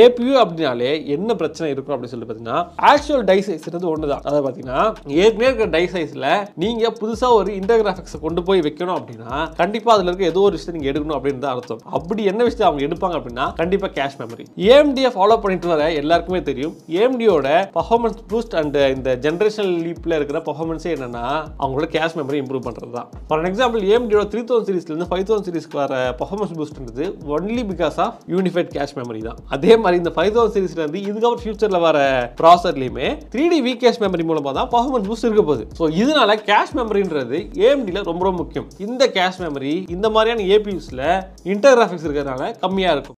APU அப்படின்னாலே என்ன பிரச்சனை இருக்கும் அப்படின்னு சொல்லி பார்த்தீங்கன்னா ஆக்சுவல் டை சைஸ்ன்றது ஒன்று தான் அதாவது பார்த்தீங்கன்னா ஏற்கனவே இருக்கிற டை சைஸில் நீங்கள் புதுசாக ஒரு இன்டர்கிராஃபிக்ஸை கொண்டு போய் வைக்கணும் அப்படின்னா கண்டிப்பாக அதில் இருக்க ஏதோ ஒரு விஷயத்தை நீங்கள் எடுக்கணும் அப்படின்னு தான் அர்த்தம் அப்படி என்ன விஷயத்தை அவங்க எடுப்பாங்க அப்படின்னா கண்டிப்பாக கேஷ் மெமரி ஏஎம்டியை ஃபாலோ பண்ணிட்டு வர எல்லாருக்குமே தெரியும் ஏஎம்டியோட பர்ஃபார்மன்ஸ் பூஸ்ட் அண்ட் இந்த ஜென்ரேஷன் லீப்பில் இருக்கிற பர்ஃபார்மன்ஸே என்னன்னா அவங்களோட கேஷ் மெமரி இம்ப்ரூவ் பண்ணுறது தான் ஃபார் எக்ஸாம்பிள் ஏஎம்டியோட த்ரீ தௌசண்ட் சீரீஸ்லேருந்து ஃபைவ் தௌசண்ட் சீரீஸ்க்கு வர பர்ஃபார்மன்ஸ் பூஸ்ட்ன்றது only because of unified cache memory தான் அதே மாதிரி இந்த ஃபைவ் தௌசண்ட் சீரிஸ்ல இருந்து இதுக்கப்புறம் ஃபியூச்சர்ல வர ப்ராசர்லயுமே three D V cache memory மூலமா தான் பர்ஃபார்மன்ஸ் பூஸ்ட் இருக்க போகுது ஸோ இதனால கேஷ் மெமரின்றது ஏஎம்டியில் ரொம்ப ரொம்ப முக்கியம் இந்த கேஷ் மெமரி இந்த மாதிரியான ஏபியூஸ்ல இன்டர் கிராஃபிக்ஸ் இருக்கிறதுனால கம்மியா இருக்கும்